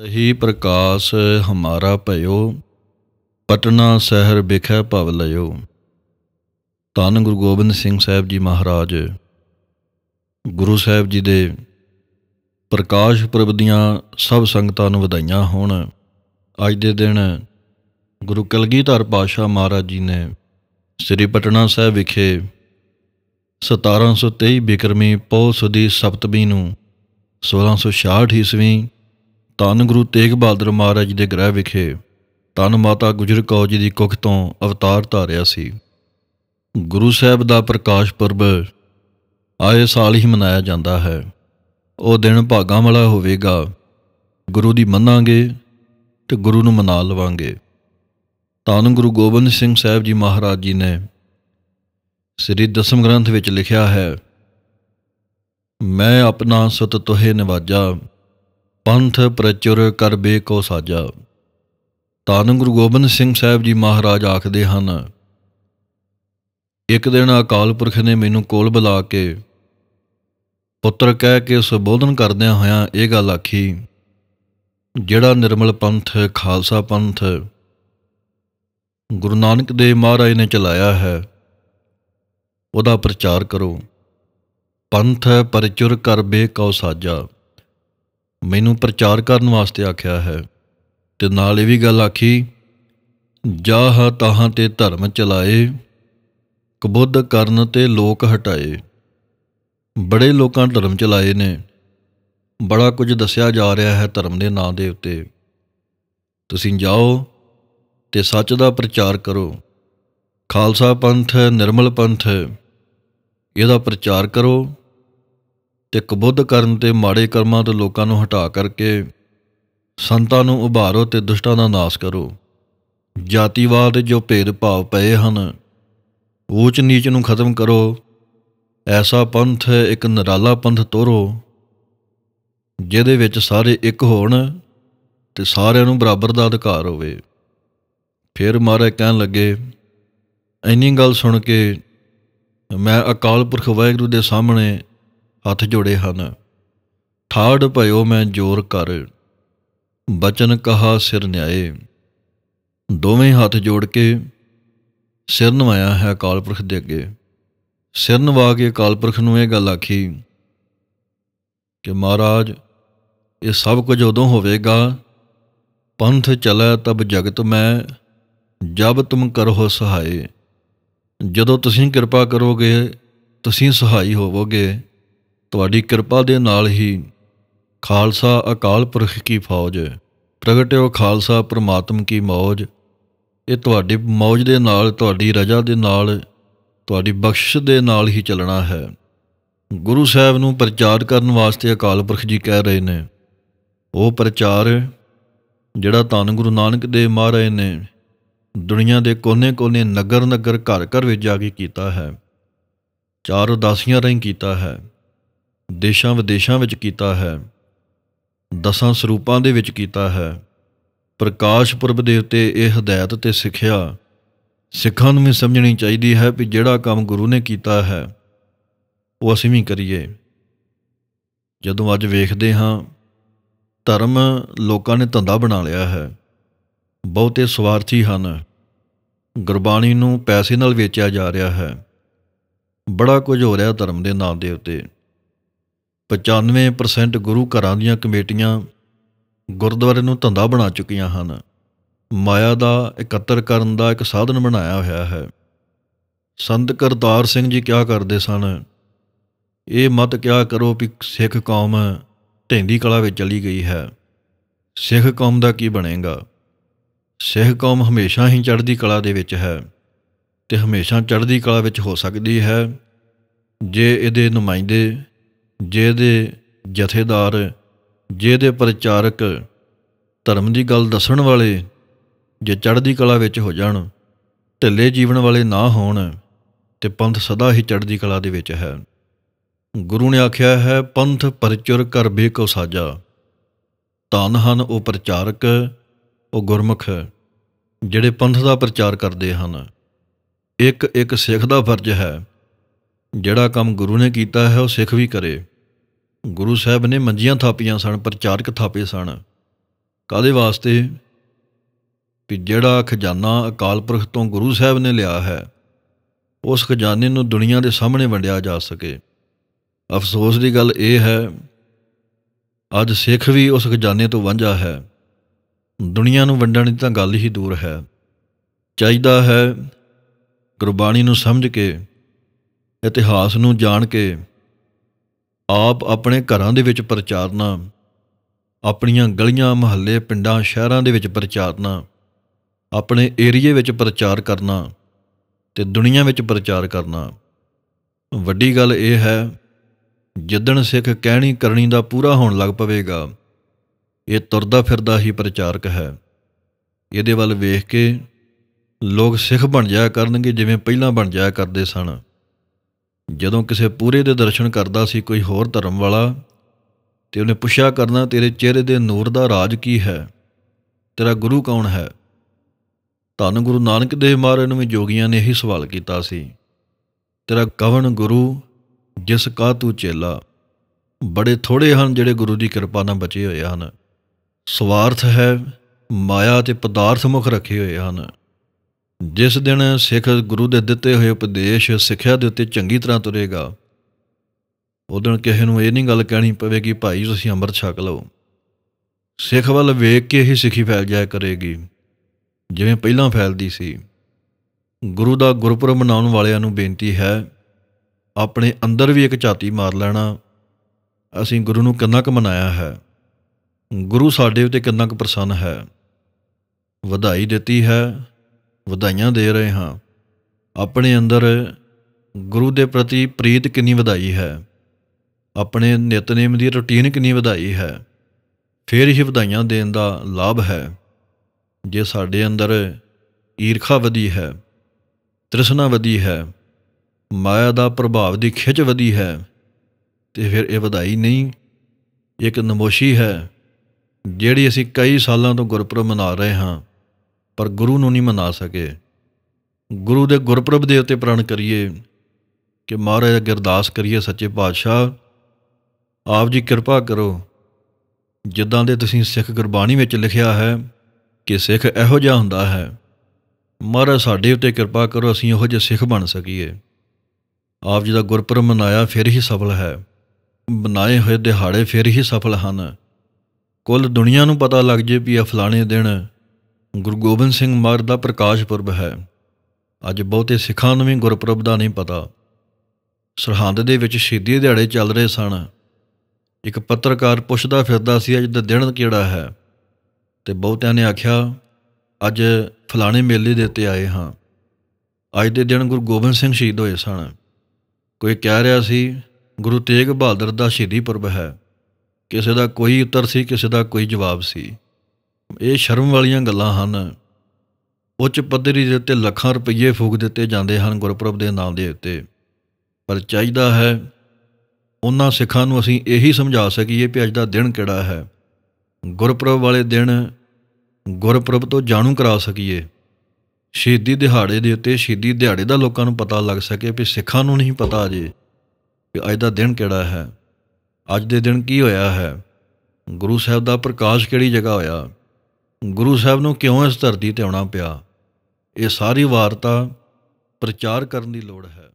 ਤਹੀ ਪ੍ਰਕਾਸ਼ ਹਮਾਰਾ ਭਇਓ ਪਟਨਾ ਸ਼ਹਿਰ ਵਿਖੇ ਭਵ ਲਇਓ ਤਨ ਗੁਰੂ ਗੋਬਿੰਦ ਸਿੰਘ ਸਾਹਿਬ ਜੀ ਮਹਾਰਾਜ ਗੁਰੂ ਸਾਹਿਬ ਜੀ ਦੇ ਪ੍ਰਕਾਸ਼ ਪੁਰਬ ਦੀਆਂ ਸਭ ਸੰਗਤਾਂ ਨੂੰ ਵਧਾਈਆਂ ਹੋਣ ਅੱਜ ਦੇ ਦਿਨ ਗੁਰੂ ਕਲਗੀਧਰ ਪਾਸ਼ਾ ਮਹਾਰਾਜ ਜੀ ਨੇ ਸ੍ਰੀ ਪਟਨਾ ਸਾਹਿਬ ਵਿਖੇ 1723 ਬਿਕਰਮੀ ਪੌਸ ਸੁਦੀ ਸਪਤਮੀ ਨੂੰ 1666 ਈਸਵੀ ਤਨ ਗੁਰੂ ਤੇਗ ਬਹਾਦਰ ਮਹਾਰਾਜ ਦੇ ਗ੍ਰਹਿ ਵਿਖੇ ਤਨ ਮਾਤਾ ਗੁਜਰ ਕੌਰ ਜੀ ਦੀ ਕੁੱਖ ਤੋਂ ਅਵਤਾਰ ਧਾਰਿਆ ਸੀ ਗੁਰੂ ਸਾਹਿਬ ਦਾ ਪ੍ਰਕਾਸ਼ ਪੁਰਬ ਆਏ ਸਾਲ ਹੀ ਮਨਾਇਆ ਜਾਂਦਾ ਹੈ ਉਹ ਦਿਨ ਭਾਗਾ ਵਾਲਾ ਹੋਵੇਗਾ ਗੁਰੂ ਦੀ ਮੰਨਾਂਗੇ ਤੇ ਗੁਰੂ ਨੂੰ ਮਨਾ ਲਵਾਂਗੇ ਤਨ ਗੁਰੂ ਗੋਬਿੰਦ ਸਿੰਘ ਸਾਹਿਬ ਜੀ ਮਹਾਰਾਜ ਜੀ ਨੇ ਸ੍ਰੀ ਦਸਮ ਗ੍ਰੰਥ ਵਿੱਚ ਲਿਖਿਆ ਹੈ ਮੈਂ ਆਪਣਾ ਸਤ ਤੋਹੇ ਨਿਵਾਜਾ ਪੰਥ ਪ੍ਰਚੁਰ ਬੇ ਕੋ ਸਾਜਾ ਤਾਨ ਗੁਰੂ ਗੋਬਿੰਦ ਸਿੰਘ ਸਾਹਿਬ ਜੀ ਮਹਾਰਾਜ ਆਖਦੇ ਹਨ ਇੱਕ ਦਿਨ ਅਕਾਲ ਪੁਰਖ ਨੇ ਮੈਨੂੰ ਕੋਲ ਬੁਲਾ ਕੇ ਪੁੱਤਰ ਕਹਿ ਕੇ ਸੰਬੋਧਨ ਕਰਦਿਆਂ ਹੋਇਆਂ ਇਹ ਗੱਲ ਆਖੀ ਜਿਹੜਾ ਨਿਰਮਲ ਪੰਥ ਖਾਲਸਾ ਪੰਥ ਗੁਰੂ ਨਾਨਕ ਦੇਵ ਮਹਾਰਾਜ ਨੇ ਚਲਾਇਆ ਹੈ ਉਹਦਾ ਪ੍ਰਚਾਰ ਕਰੋ ਪੰਥ ਪਰਚੁਰ ਕਰ ਕੋ ਸਾਜਾ ਮੈਨੂੰ ਪ੍ਰਚਾਰ ਕਰਨ ਵਾਸਤੇ ਆਖਿਆ ਹੈ ਤੇ ਨਾਲ ਇਹ ਵੀ ਗੱਲ ਆਖੀ ਜਾਹ ਤਾਹਾਂ ਤੇ ਧਰਮ ਚਲਾਏ ਕਬੁੱਧ ਕਰਨ ਤੇ ਲੋਕ ਹਟਾਏ ਬੜੇ ਲੋਕਾਂ ਧਰਮ ਚਲਾਏ ਨੇ ਬੜਾ ਕੁਝ ਦੱਸਿਆ ਜਾ ਰਿਹਾ ਹੈ ਧਰਮ ਦੇ ਨਾਂ ਦੇ ਉੱਤੇ ਤੁਸੀਂ ਜਾਓ ਤੇ ਸੱਚ ਦਾ ਪ੍ਰਚਾਰ ਕਰੋ ਖਾਲਸਾ ਪੰਥ ਨਿਰਮਲ ਪੰਥ ਇਹਦਾ ਪ੍ਰਚਾਰ ਕਰੋ ਇੱਕ ਬੁੱਧ ਕਰਨ ਤੇ ਮਾੜੇ ਕਰਮਾਂ ਤੋਂ ਲੋਕਾਂ ਨੂੰ ਹਟਾ ਕਰਕੇ ਸੰਤਾਂ ਨੂੰ ਉਭਾਰੋ ਤੇ ਦੁਸ਼ਟਾਂ ਦਾ ਨਾਸ਼ ਕਰੋ ਜਾਤੀਵਾਦ ਜੋ ਭੇਦਭਾਵ ਪਏ ਹਨ ਊਚ ਨੀਚ ਨੂੰ ਖਤਮ ਕਰੋ ਐਸਾ ਪੰਥ ਇੱਕ ਨਰਾਲਾ ਪੰਥ ਤੋਰੋ ਜਿਹਦੇ ਵਿੱਚ ਸਾਰੇ ਇੱਕ ਹੋਣ ਤੇ ਸਾਰਿਆਂ ਨੂੰ ਬਰਾਬਰ ਦਾ ਅਧਿਕਾਰ ਹੋਵੇ ਫਿਰ ਮਾਰੇ ਕਹਿਣ ਲੱਗੇ ਐਨੀ ਗੱਲ ਸੁਣ ਕੇ ਮੈਂ ਅਕਾਲ ਪੁਰਖ ਵਾਹਿਗੁਰੂ ਦੇ ਸਾਹਮਣੇ ਹੱਥ ਜੋੜੇ ਹਨ ਠਾੜ ਭਇਓ ਮੈਂ ਜੋਰ ਕਰ ਬਚਨ ਕਹਾ ਸਿਰ ਨਿਆਏ ਦੋਵੇਂ ਹੱਥ ਜੋੜ ਕੇ ਸਿਰ ਨਵਾਇਆ ਹੈ ਅਕਾਲ ਪੁਰਖ ਦੇ ਅੱਗੇ ਸਿਰ ਨਵਾ ਕੇ ਅਕਾਲ ਪੁਰਖ ਨੂੰ ਇਹ ਗੱਲ ਆਖੀ ਕਿ ਮਹਾਰਾਜ ਇਹ ਸਭ ਕੁਝ ਉਦੋਂ ਹੋਵੇਗਾ ਪੰਥ ਚਲੇ ਤਬ ਜਗਤ ਮੈਂ ਜਬ ਤੁਮ ਕਰੋ ਸਹਾਈ ਜਦੋਂ ਤੁਸੀਂ ਕਿਰਪਾ ਕਰੋਗੇ ਤੁਸੀਂ ਸਹਾਈ ਹੋਵੋਗੇ ਤੁਹਾਡੀ ਕਿਰਪਾ ਦੇ ਨਾਲ ਹੀ ਖਾਲਸਾ ਅਕਾਲ ਪੁਰਖ ਕੀ ਫੌਜ ਪ੍ਰਗਟਿਓ ਖਾਲਸਾ ਪ੍ਰਮਾਤਮ ਕੀ ਮੌਜ ਇਹ ਤੁਹਾਡੀ ਮੌਜ ਦੇ ਨਾਲ ਤੁਹਾਡੀ ਰਜ਼ਾ ਦੇ ਨਾਲ ਤੁਹਾਡੀ ਬਖਸ਼ਿਸ਼ ਦੇ ਨਾਲ ਹੀ ਚੱਲਣਾ ਹੈ ਗੁਰੂ ਸਾਹਿਬ ਨੂੰ ਪ੍ਰਚਾਰ ਕਰਨ ਵਾਸਤੇ ਅਕਾਲ ਪੁਰਖ ਜੀ ਕਹਿ ਰਹੇ ਨੇ ਉਹ ਪ੍ਰਚਾਰ ਜਿਹੜਾ ਧੰਨ ਗੁਰੂ ਨਾਨਕ ਦੇਵ ਮਹਾਰਾਜ ਨੇ ਦੁਨੀਆ ਦੇ ਕੋਨੇ-ਕੋਨੇ ਨਗਰ-ਨਗਰ ਘਰ-ਘਰ ਵਿੱਚ ਜਾ ਕੇ ਕੀਤਾ ਹੈ ਚਾਰ ਉਦਾਸੀਆਂ ਰਹੀਂ ਕੀਤਾ ਹੈ ਦੇਸ਼ਾਂ ਵਿਦੇਸ਼ਾਂ ਵਿੱਚ ਕੀਤਾ ਹੈ ਦਸਾਂ ਸਰੂਪਾਂ ਦੇ ਵਿੱਚ ਕੀਤਾ ਹੈ ਪ੍ਰਕਾਸ਼ ਪੁਰਬ ਦੇ ਉੱਤੇ ਇਹ ਹਦਾਇਤ ਤੇ ਸਿੱਖਿਆ ਸਿੱਖਾਂ ਨੂੰ ਵੀ ਸਮਝਣੀ ਚਾਹੀਦੀ ਹੈ ਕਿ ਜਿਹੜਾ ਕੰਮ ਗੁਰੂ ਨੇ ਕੀਤਾ ਹੈ ਉਹ ਅਸੀਂ ਵੀ ਕਰੀਏ ਜਦੋਂ ਅੱਜ ਵੇਖਦੇ ਹਾਂ ਧਰਮ ਲੋਕਾਂ ਨੇ ਧੰਦਾ ਬਣਾ ਲਿਆ ਹੈ ਬਹੁਤੇ ਸਵਾਰਥੀ ਹਨ ਗੁਰਬਾਣੀ ਨੂੰ ਪੈਸੇ ਨਾਲ ਵੇਚਿਆ ਜਾ ਰਿਹਾ ਹੈ ਬੜਾ ਕੁਝ ਹੋ ਰਿਹਾ ਧਰਮ ਦੇ ਨਾਮ ਦੇ ਉੱਤੇ 95% ਗੁਰੂ ਘਰਾਂ ਦੀਆਂ ਕਮੇਟੀਆਂ ਗੁਰਦੁਆਰੇ ਨੂੰ ਧੰਦਾ ਬਣਾ ਚੁੱਕੀਆਂ ਹਨ ਮਾਇਆ ਦਾ ਇਕੱਤਰ ਕਰਨ ਦਾ ਇੱਕ ਸਾਧਨ ਬਣਾਇਆ ਹੋਇਆ ਹੈ ਸੰਤ ਕਰਤਾਰ ਸਿੰਘ ਜੀ ਕਿਹਾ ਕਰਦੇ ਸਨ ਇਹ ਮਤ ਕਿਹਾ ਕਰੋ ਕਿ ਸਿੱਖ ਕੌਮ ਢੈਂਦੀ ਕਲਾ ਵਿੱਚ ਚਲੀ ਗਈ ਹੈ ਸਿੱਖ ਕੌਮ ਦਾ ਕੀ ਬਣੇਗਾ ਸਿੱਖ ਕੌਮ ਹਮੇਸ਼ਾ ਹੀ ਚੜ੍ਹਦੀ ਕਲਾ ਦੇ ਵਿੱਚ ਹੈ ਤੇ ਹਮੇਸ਼ਾ ਚੜ੍ਹਦੀ ਕਲਾ ਵਿੱਚ ਹੋ ਸਕਦੀ ਹੈ ਜੇ ਇਹਦੇ ਨੁਮਾਇੰਦੇ ਜਿਹਦੇ ਜਥੇਦਾਰ ਜਿਹਦੇ ਪ੍ਰਚਾਰਕ ਧਰਮ ਦੀ ਗੱਲ ਦੱਸਣ ਵਾਲੇ ਜੇ ਚੜ੍ਹਦੀ ਕਲਾ ਵਿੱਚ ਹੋ ਜਾਣ ਢਿੱਲੇ ਜੀਵਨ ਵਾਲੇ ਨਾ ਹੋਣ ਤੇ ਪੰਥ ਸਦਾ ਹੀ ਚੜ੍ਹਦੀ ਕਲਾ ਦੇ ਵਿੱਚ ਹੈ ਗੁਰੂ ਨੇ ਆਖਿਆ ਹੈ ਪੰਥ ਪਰਚੁਰ ਕਰ ਬੇ ਕੋ ਸਾਜਾ ਤਨ ਹਨ ਉਹ ਪ੍ਰਚਾਰਕ ਉਹ ਗੁਰਮੁਖ ਜਿਹੜੇ ਪੰਥ ਦਾ ਪ੍ਰਚਾਰ ਕਰਦੇ ਹਨ ਇੱਕ ਇੱਕ ਸਿੱਖ ਦਾ ਫਰਜ਼ ਹੈ ਜਿਹੜਾ ਕੰਮ ਗੁਰੂ ਨੇ ਕੀਤਾ ਹੈ ਉਹ ਸਿੱਖ ਵੀ ਕਰੇ ਗੁਰੂ ਸਾਹਿਬ ਨੇ ਮੰਜੀਆਂ ਥਾਪੀਆਂ ਸਨ ਪ੍ਰਚਾਰਕ ਥਾਪੇ ਸਨ ਕਾਦੇ ਵਾਸਤੇ ਕਿ ਜਿਹੜਾ ਖਜ਼ਾਨਾ ਅਕਾਲ ਪੁਰਖ ਤੋਂ ਗੁਰੂ ਸਾਹਿਬ ਨੇ ਲਿਆ ਹੈ ਉਸ ਖਜ਼ਾਨੇ ਨੂੰ ਦੁਨੀਆ ਦੇ ਸਾਹਮਣੇ ਵੰਡਿਆ ਜਾ ਸਕੇ ਅਫਸੋਸ ਦੀ ਗੱਲ ਇਹ ਹੈ ਅੱਜ ਸਿੱਖ ਵੀ ਉਸ ਖਜ਼ਾਨੇ ਤੋਂ ਵਾਂਝਾ ਹੈ ਦੁਨੀਆ ਨੂੰ ਵੰਡਣ ਦੀ ਤਾਂ ਗੱਲ ਹੀ ਦੂਰ ਹੈ ਚਾਹੀਦਾ ਹੈ ਗੁਰਬਾਣੀ ਨੂੰ ਸਮਝ ਕੇ ਇਤਿਹਾਸ ਨੂੰ ਜਾਣ ਕੇ ਆਪ ਆਪਣੇ ਘਰਾਂ ਦੇ ਵਿੱਚ ਪ੍ਰਚਾਰਨਾ ਆਪਣੀਆਂ ਗਲੀਆਂ ਮੁਹੱਲੇ ਪਿੰਡਾਂ ਸ਼ਹਿਰਾਂ ਦੇ ਵਿੱਚ ਪ੍ਰਚਾਰਨਾ ਆਪਣੇ ਏਰੀਏ ਵਿੱਚ ਪ੍ਰਚਾਰ ਕਰਨਾ ਤੇ ਦੁਨੀਆ ਵਿੱਚ ਪ੍ਰਚਾਰ ਕਰਨਾ ਵੱਡੀ ਗੱਲ ਇਹ ਹੈ ਜਿੱਦਣ ਸਿੱਖ ਕਹਿਣੀ ਕਰਨੀ ਦਾ ਪੂਰਾ ਹੋਣ ਲੱਗ ਪਵੇਗਾ ਇਹ ਤੁਰਦਾ ਫਿਰਦਾ ਹੀ ਪ੍ਰਚਾਰਕ ਹੈ ਇਹਦੇ ਵੱਲ ਵੇਖ ਕੇ ਲੋਕ ਸਿੱਖ ਬਣ ਜਾਇਆ ਕਰਨਗੇ ਜਿਵੇਂ ਪਹਿਲਾਂ ਬਣ ਜਾਇਆ ਕਰਦੇ ਸਨ ਜਦੋਂ ਕਿਸੇ ਪੂਰੇ ਦੇ ਦਰਸ਼ਨ ਕਰਦਾ ਸੀ ਕੋਈ ਹੋਰ ਧਰਮ ਵਾਲਾ ਤੇ ਉਹਨੇ ਪੁੱਛਿਆ ਕਰਨਾ ਤੇਰੇ ਚਿਹਰੇ ਦੇ ਨੂਰ ਦਾ ਰਾਜ ਕੀ ਹੈ ਤੇਰਾ ਗੁਰੂ ਕੌਣ ਹੈ ਧੰਨ ਗੁਰੂ ਨਾਨਕ ਦੇਵ ਮਹਾਰਾਜ ਨੂੰ ਵੀ ਜੋਗੀਆਂ ਨੇ ਇਹੀ ਸਵਾਲ ਕੀਤਾ ਸੀ ਤੇਰਾ ਕਵਨ ਗੁਰੂ ਜਿਸ ਕਾ ਤੂੰ ਚੇਲਾ ਬੜੇ ਥੋੜੇ ਹਨ ਜਿਹੜੇ ਗੁਰੂ ਦੀ ਕਿਰਪਾ ਨਾਲ ਬਚੇ ਹੋਏ ਹਨ ਸਵਾਰਥ ਹੈ ਮਾਇਆ ਤੇ ਪਦਾਰਥ ਮੁਖ ਰੱਖੇ ਹੋਏ ਹਨ ਜਿਸ ਦਿਨ ਸਿੱਖ ਗੁਰੂ ਦੇ ਦਿੱਤੇ ਹੋਏ ਉਪਦੇਸ਼ ਸਿੱਖਿਆ ਦੇ ਉੱਤੇ ਚੰਗੀ ਤਰ੍ਹਾਂ ਤੁਰੇਗਾ ਉਹ ਦਿਨ ਕਿਸੇ ਨੂੰ ਇਹ ਨਹੀਂ ਗੱਲ ਕਹਿਣੀ ਪਵੇਗੀ ਭਾਈ ਤੁਸੀਂ ਅੰਮ੍ਰਿਤ ਛਕ ਲਓ ਸਿੱਖ ਵੱਲ ਵੇਖ ਕੇ ਹੀ ਸਿੱਖੀ ਫੈਲ ਜਾਇਆ ਕਰੇਗੀ ਜਿਵੇਂ ਪਹਿਲਾਂ ਫੈਲਦੀ ਸੀ ਗੁਰੂ ਦਾ ਗੁਰਪੁਰਬ ਮਨਾਉਣ ਵਾਲਿਆਂ ਨੂੰ ਬੇਨਤੀ ਹੈ ਆਪਣੇ ਅੰਦਰ ਵੀ ਇੱਕ ਝਾਤੀ ਮਾਰ ਲੈਣਾ ਅਸੀਂ ਗੁਰੂ ਨੂੰ ਕਿੰਨਾ ਕੁ ਮਨਾਇਆ ਹੈ ਗੁਰੂ ਸਾਡੇ ਉਤੇ ਕਿੰਨਾ ਕੁ ਪ੍ਰਸੰਨ ਹੈ ਵਧਾਈ ਦਿੱਤੀ ਹੈ ਵਧਾਈਆਂ ਦੇ ਰਹੇ ਹਾਂ ਆਪਣੇ ਅੰਦਰ ਗੁਰੂ ਦੇ ਪ੍ਰਤੀ ਪ੍ਰੀਤ ਕਿੰਨੀ ਵਧਾਈ ਹੈ ਆਪਣੇ ਨਿਤਨੇਮ ਦੀ ਰੁਟੀਨ ਕਿੰਨੀ ਵਧਾਈ ਹੈ ਫਿਰ ਹੀ ਵਧਾਈਆਂ ਦੇਣ ਦਾ ਲਾਭ ਹੈ ਜੇ ਸਾਡੇ ਅੰਦਰ ਈਰਖਾ ਵਧੀ ਹੈ ਤ੍ਰਿਸ਼ਨਾ ਵਧੀ ਹੈ ਮਾਇਆ ਦਾ ਪ੍ਰਭਾਵ ਦੀ ਖਿੱਚ ਵਧੀ ਹੈ ਤੇ ਫਿਰ ਇਹ ਵਧਾਈ ਨਹੀਂ ਇੱਕ ਨਮੋਸ਼ੀ ਹੈ ਜਿਹੜੀ ਅਸੀਂ ਕਈ ਸਾਲਾਂ ਤੋਂ ਗੁਰਪੁਰਬ ਮਨਾ ਰਹੇ ਹਾਂ ਪਰ ਗੁਰੂ ਨੂੰ ਨਹੀਂ ਮਨਾ ਸਕੇ ਗੁਰੂ ਦੇ ਗੁਰਪ੍ਰਭ ਦੇ ਉੱਤੇ ਪ੍ਰਣ ਕਰੀਏ ਕਿ ਮਹਾਰਾਜ ਅੱਗੇ ਅਰਦਾਸ ਕਰੀਏ ਸੱਚੇ ਪਾਤਸ਼ਾਹ ਆਪ ਜੀ ਕਿਰਪਾ ਕਰੋ ਜਿੱਦਾਂ ਦੇ ਤੁਸੀਂ ਸਿੱਖ ਗੁਰਬਾਣੀ ਵਿੱਚ ਲਿਖਿਆ ਹੈ ਕਿ ਸਿੱਖ ਇਹੋ ਜਿਹਾ ਹੁੰਦਾ ਹੈ ਮਹਾਰਾਜ ਸਾਡੇ ਉੱਤੇ ਕਿਰਪਾ ਕਰੋ ਅਸੀਂ ਉਹ ਜਿਹਾ ਸਿੱਖ ਬਣ ਸਕੀਏ ਆਪ ਜੀ ਦਾ ਗੁਰਪੁਰਬ ਮਨਾਇਆ ਫਿਰ ਹੀ ਸਫਲ ਹੈ ਬਣਾਏ ਹੋਏ ਦਿਹਾੜੇ ਫਿਰ ਹੀ ਸਫਲ ਹਨ ਕੁੱਲ ਦੁਨੀਆ ਨੂੰ ਪਤਾ ਲੱਗ ਜੇ ਵੀ ਇਹ ਫਲਾਣੇ ਦਿਨ ਗੁਰੂ ਗੋਬਿੰਦ ਸਿੰਘ ਮਾਰ ਦਾ ਪ੍ਰਕਾਸ਼ ਪੁਰਬ ਹੈ ਅੱਜ ਬਹੁਤੇ ਸਿੱਖਾਂ ਨੂੰ ਵੀ ਗੁਰਪੁਰਬ ਦਾ ਨਹੀਂ ਪਤਾ ਸਰਹੰਦ ਦੇ ਵਿੱਚ ਸ਼ਹੀਦੀ ਦਿਹਾੜੇ ਚੱਲ ਰਹੇ ਸਨ ਇੱਕ ਪੱਤਰਕਾਰ ਪੁੱਛਦਾ ਫਿਰਦਾ ਸੀ ਅੱਜ ਦਾ ਦਿਨ ਕਿਹੜਾ ਹੈ ਤੇ ਬਹੁਤਿਆਂ ਨੇ ਆਖਿਆ ਅੱਜ ਫਲਾਣੇ ਮੇਲੇ ਦੇ ਉੱਤੇ ਆਏ ਹਾਂ ਅੱਜ ਦੇ ਦਿਨ ਗੁਰੂ ਗੋਬਿੰਦ ਸਿੰਘ ਸ਼ਹੀਦ ਹੋਏ ਸਨ ਕੋਈ ਕਹਿ ਰਿਹਾ ਸੀ ਗੁਰੂ ਤੇਗ ਬਹਾਦਰ ਦਾ ਸ਼ਹੀਦੀ ਪੁਰਬ ਹੈ ਕਿਸੇ ਦਾ ਕੋਈ ਉੱਤਰ ਸੀ ਕਿਸੇ ਦਾ ਕੋਈ ਜਵਾਬ ਸੀ ਇਹ ਸ਼ਰਮ ਵਾਲੀਆਂ ਗੱਲਾਂ ਹਨ ਉੱਚ ਪੱਧਰੀ ਦੇ ਉੱਤੇ ਲੱਖਾਂ ਰੁਪਏ ਫੂਕ ਦਿੱਤੇ ਜਾਂਦੇ ਹਨ ਗੁਰਪ੍ਰਭ ਦੇ ਨਾਮ ਦੇ ਉੱਤੇ ਪਰ ਚਾਹੀਦਾ ਹੈ ਉਹਨਾਂ ਸਿੱਖਾਂ ਨੂੰ ਅਸੀਂ ਇਹੀ ਸਮਝਾ ਸਕੀਏ ਕਿ ਅੱਜ ਦਾ ਦਿਨ ਕਿਹੜਾ ਹੈ ਗੁਰਪ੍ਰਭ ਵਾਲੇ ਦਿਨ ਗੁਰਪ੍ਰਭ ਤੋਂ ਜਾਣੂ ਕਰਾ ਸਕੀਏ ਸ਼ਹੀਦੀ ਦਿਹਾੜੇ ਦੇ ਉੱਤੇ ਸ਼ਹੀਦੀ ਦਿਹਾੜੇ ਦਾ ਲੋਕਾਂ ਨੂੰ ਪਤਾ ਲੱਗ ਸਕੇ ਕਿ ਸਿੱਖਾਂ ਨੂੰ ਨਹੀਂ ਪਤਾ ਜੇ ਕਿ ਅੱਜ ਦਾ ਦਿਨ ਕਿਹੜਾ ਹੈ ਅੱਜ ਦੇ ਦਿਨ ਕੀ ਹੋਇਆ ਹੈ ਗੁਰੂ ਸਾਹਿਬ ਦਾ ਪ੍ਰਕਾਸ਼ ਕਿਹੜੀ ਜਗ੍ਹਾ ਹੋਇਆ ਗੁਰੂ ਸਾਹਿਬ ਨੂੰ ਕਿਉਂ ਇਸ ਧਰਤੀ ਤੇ ਆਉਣਾ ਪਿਆ ਇਹ ਸਾਰੀ ਵਾਰਤਾ ਪ੍ਰਚਾਰ ਕਰਨ ਦੀ ਲੋੜ ਹੈ